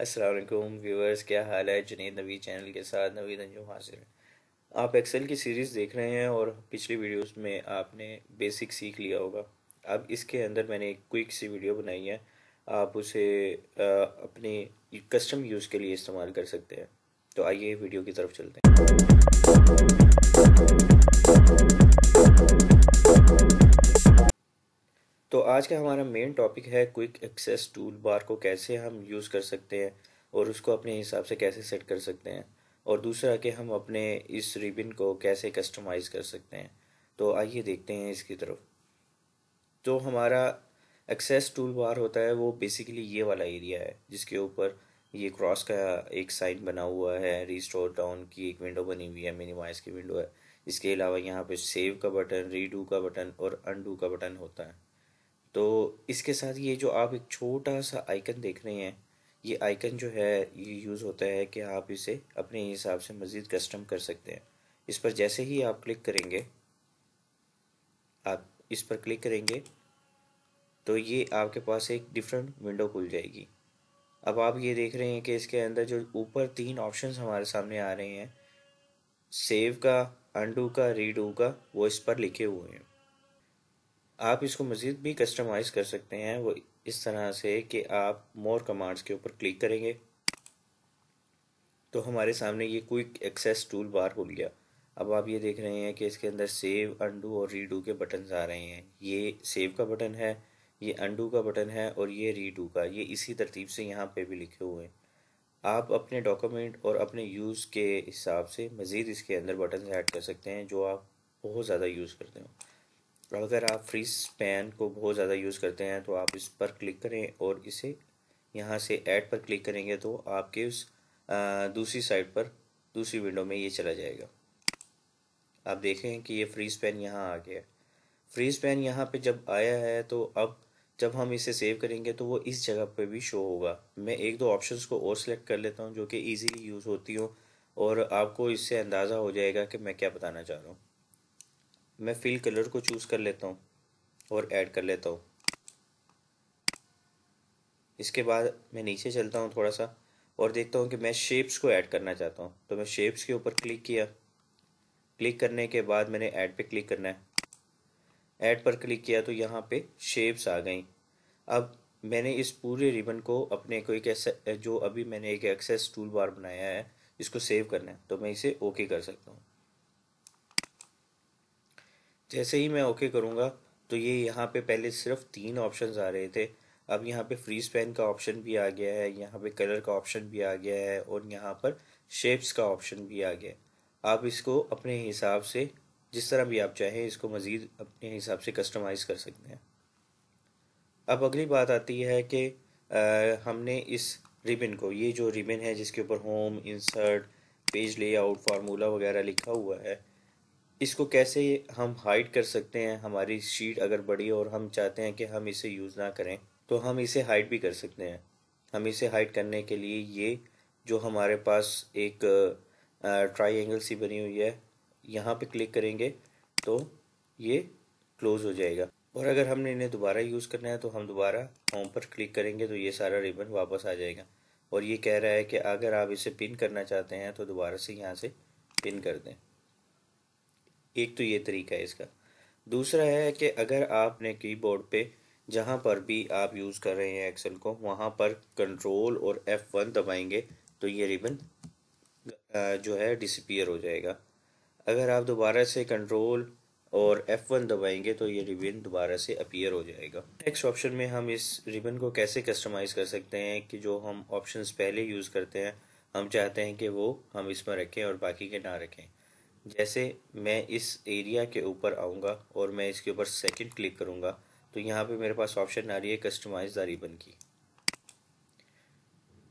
Aslam viewers क्या हाल है जुनीद नवी channel के साथ नवीद अंजुम हासिल आप एक्सेल की सीरीज़ देख रहे हैं और पिछली वीडियोस में आपने बेसिक सीख लिया होगा अब इसके अंदर मैंने एक क्विक सी वीडियो बनाई है आप उसे अपने कस्टम यूज़ के लिए इस्तेमाल कर सकते हैं तो आइए वीडियो की तरफ चलते हैं तो आज का हमारा मेन टॉपिक है क्विक एक्सेस टूल बार को कैसे हम यूज़ कर सकते हैं और उसको अपने हिसाब से कैसे सेट कर सकते हैं और दूसरा कि हम अपने इस रिबिन को कैसे कस्टमाइज़ कर सकते हैं तो आइए देखते हैं इसकी तरफ तो हमारा एक्सेस टूल बार होता है वो बेसिकली ये वाला एरिया है जिसके ऊपर ये क्रॉस का एक साइन बना हुआ है रिस्टोर डाउन की एक विंडो बनी हुई है मिनिमाइज की विंडो है इसके अलावा यहाँ पे सेव का बटन रीडू का बटन और अनडू का बटन होता है तो इसके साथ ये जो आप एक छोटा सा आइकन देख रहे हैं ये आइकन जो है ये यूज़ होता है कि आप इसे अपने हिसाब से मज़ीद कस्टम कर सकते हैं इस पर जैसे ही आप क्लिक करेंगे आप इस पर क्लिक करेंगे तो ये आपके पास एक डिफरेंट विंडो खुल जाएगी अब आप ये देख रहे हैं कि इसके अंदर जो ऊपर तीन ऑप्शन हमारे सामने आ रहे हैं सेव का अंडू का रीडू का वो इस पर लिखे हुए हैं आप इसको मज़ीद भी कस्टमाइज़ कर सकते हैं वो इस तरह से कि आप मोर कमांड्स के ऊपर क्लिक करेंगे तो हमारे सामने ये क्विक एक्सेस टूल बार खुल गया अब आप ये देख रहे हैं कि इसके अंदर सेव अंडू और रीडू के बटन आ रहे हैं ये सेव का बटन है ये अंडू का बटन है और ये रीडू का ये इसी तरतीब से यहाँ पे भी लिखे हुए हैं आप अपने डॉक्यूमेंट और अपने यूज़ के हिसाब से मज़ीद इसके अंदर बटन ऐड कर सकते हैं जो आप बहुत ज़्यादा यूज़ करते हो अगर आप फ्री स्पैन को बहुत ज़्यादा यूज़ करते हैं तो आप इस पर क्लिक करें और इसे यहाँ से ऐड पर क्लिक करेंगे तो आपके उस दूसरी साइड पर दूसरी विंडो में ये चला जाएगा आप देखें कि ये फ्री स्पैन यहाँ आ गया फ्री स्पैन यहाँ पे जब आया है तो अब जब हम इसे सेव करेंगे तो वो इस जगह पे भी शो होगा मैं एक दो ऑप्शंस को और सिलेक्ट कर लेता हूँ जो कि इजीली यूज़ होती हो और आपको इससे अंदाज़ा हो जाएगा कि मैं क्या बताना चाह रहा हूँ मैं फिल कलर को चूज़ कर लेता हूँ और ऐड कर लेता हूँ इसके बाद मैं नीचे चलता हूँ थोड़ा सा और देखता हूँ कि मैं शेप्स को ऐड करना चाहता हूँ तो मैं शेप्स के ऊपर क्लिक किया क्लिक करने के बाद मैंने ऐड पे क्लिक करना है ऐड पर क्लिक किया तो यहाँ पे शेप्स आ गई अब मैंने इस पूरे रिबन को अपने को एक जो अभी मैंने एक एक्सेस टूल बार बनाया है इसको सेव करना है तो मैं इसे ओके कर सकता हूँ जैसे ही मैं ओके करूँगा तो ये यहाँ पे पहले सिर्फ तीन ऑप्शन आ रहे थे अब यहाँ पे फ्रीज पेन का ऑप्शन भी आ गया है यहाँ पे कलर का ऑप्शन भी आ गया है और यहाँ पर शेप्स का ऑप्शन भी आ गया है आप इसको अपने हिसाब से जिस तरह भी आप चाहें इसको मज़ीद अपने हिसाब से कस्टमाइज़ कर सकते हैं अब अगली बात आती है कि हमने इस रिबन को ये जो रिबन है जिसके ऊपर home insert page layout formula वगैरह लिखा हुआ है इसको कैसे हम हाइड कर सकते हैं हमारी शीट अगर बड़ी और हम चाहते हैं कि हम इसे यूज़ ना करें तो हम इसे हाइड भी कर सकते हैं हम इसे हाइड करने के लिए ये जो हमारे पास एक ट्राई एंगल सी बनी हुई है यहाँ पे क्लिक करेंगे तो ये क्लोज़ हो जाएगा और अगर हमने इन्हें दोबारा यूज़ करना है तो हम दोबारा होम पर क्लिक करेंगे तो ये सारा रिबन वापस आ जाएगा और ये कह रहा है कि अगर आप इसे पिन करना चाहते हैं तो दोबारा से यहाँ से पिन कर दें एक तो ये तरीका है इसका दूसरा है कि अगर आपने कीबोर्ड पे जहाँ पर भी आप यूज़ कर रहे हैं एक्सेल को वहाँ पर कंट्रोल और एफ़ वन दबाएंगे तो ये रिबन जो है डिसपियर हो जाएगा अगर आप दोबारा से कंट्रोल और एफ वन दबाएंगे तो ये रिबन दोबारा से अपीयर हो जाएगा नेक्स्ट ऑप्शन में हम इस रिबन को कैसे कस्टमाइज़ कर सकते हैं कि जो हम ऑप्शंस पहले यूज़ करते हैं हम चाहते हैं कि वो हम इसमें रखें और बाकी के ना रखें जैसे मैं इस एरिया के ऊपर आऊँगा और मैं इसके ऊपर सेकंड क्लिक करूँगा तो यहाँ पे मेरे पास ऑप्शन आ रही है कस्टमाइज द रिबन की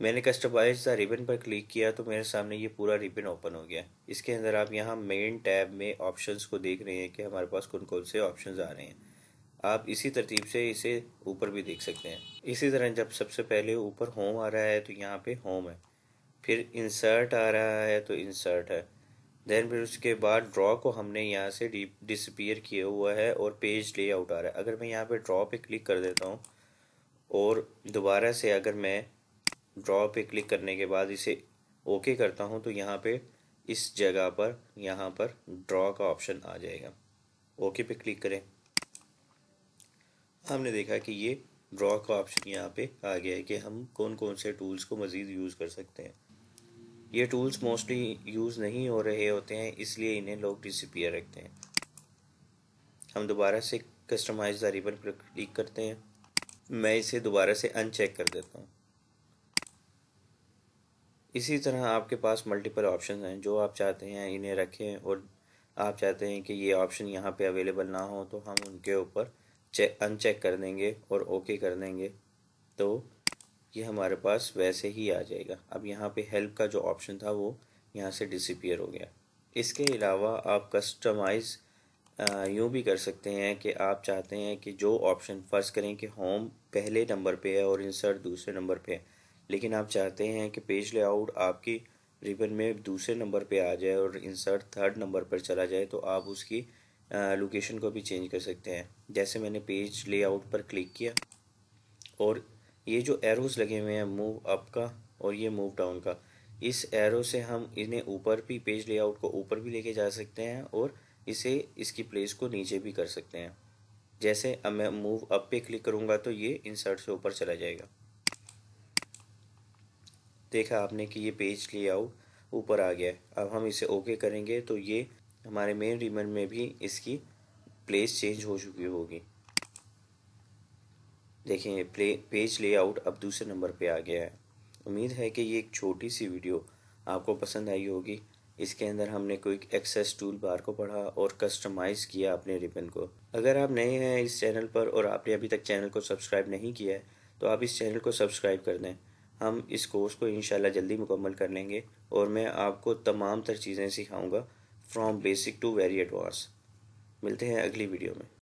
मैंने कस्टमाइज द रिबन पर क्लिक किया तो मेरे सामने ये पूरा रिबन ओपन हो गया इसके अंदर आप यहाँ मेन टैब में ऑप्शंस को देख रहे हैं कि हमारे पास कौन कौन से ऑप्शंस आ रहे हैं आप इसी तरतीब से इसे ऊपर भी देख सकते हैं इसी तरह जब सबसे पहले ऊपर होम आ रहा है तो यहाँ पे होम है फिर इंसर्ट आ रहा है तो इंसर्ट है देन फिर उसके बाद ड्रॉ को हमने यहाँ से डिसपियर किया हुआ है और पेज ले आउट आ रहा है अगर मैं यहाँ पे ड्रॉ पे क्लिक कर देता हूँ और दोबारा से अगर मैं ड्रॉ पे क्लिक करने के बाद इसे ओके करता हूँ तो यहाँ पे इस जगह पर यहाँ पर ड्रॉ का ऑप्शन आ जाएगा ओके पे क्लिक करें हमने देखा कि ये ड्रॉ का ऑप्शन यहाँ पे आ गया है कि हम कौन कौन से टूल्स को मज़ीद यूज़ कर सकते हैं ये टूल्स मोस्टली यूज़ नहीं हो रहे होते हैं इसलिए इन्हें लोग डिसपियर रखते हैं हम दोबारा से कस्टमाइज द रिबन पर क्लिक करते हैं मैं इसे दोबारा से अनचेक कर देता हूँ इसी तरह आपके पास मल्टीपल ऑप्शन हैं जो आप चाहते हैं इन्हें रखें और आप चाहते हैं कि ये ऑप्शन यहाँ पे अवेलेबल ना हो तो हम उनके ऊपर चेक अनचेक कर देंगे और ओके कर देंगे तो ये हमारे पास वैसे ही आ जाएगा अब यहाँ पे हेल्प का जो ऑप्शन था वो यहाँ से डिसपियर हो गया इसके अलावा आप कस्टमाइज़ यूँ भी कर सकते हैं कि आप चाहते हैं कि जो ऑप्शन फ़र्ज़ करें कि होम पहले नंबर पे है और इंसर्ट दूसरे नंबर पे है लेकिन आप चाहते हैं कि पेज लेआउट आपकी रिबन में दूसरे नंबर पे आ जाए और इंसर्ट थर्ड नंबर पर चला जाए तो आप उसकी लोकेशन को भी चेंज कर सकते हैं जैसे मैंने पेज लेआउट पर क्लिक किया और ये जो एरोज लगे हुए हैं मूव अप का और ये मूव डाउन का इस एरो से हम इन्हें ऊपर भी पेज लेआउट को ऊपर भी लेके जा सकते हैं और इसे इसकी प्लेस को नीचे भी कर सकते हैं जैसे अब मैं मूव अप पे क्लिक करूँगा तो ये इंसर्ट से ऊपर चला जाएगा देखा आपने कि ये पेज लेआउट ऊपर आ गया है अब हम इसे ओके करेंगे तो ये हमारे मेन रिमन में भी इसकी प्लेस चेंज हो चुकी होगी देखें प्ले पेज लेआउट अब दूसरे नंबर पे आ गया है उम्मीद है कि ये एक छोटी सी वीडियो आपको पसंद आई होगी इसके अंदर हमने क्विक एक्सेस टूल बार को पढ़ा और कस्टमाइज़ किया अपने रिबन को अगर आप नए हैं इस चैनल पर और आपने अभी तक चैनल को सब्सक्राइब नहीं किया है तो आप इस चैनल को सब्सक्राइब कर दें हम इस कोर्स को इन जल्दी मुकम्मल कर लेंगे और मैं आपको तमाम तर चीज़ें सिखाऊँगा from basic to very advance मिलते हैं अगली वीडियो में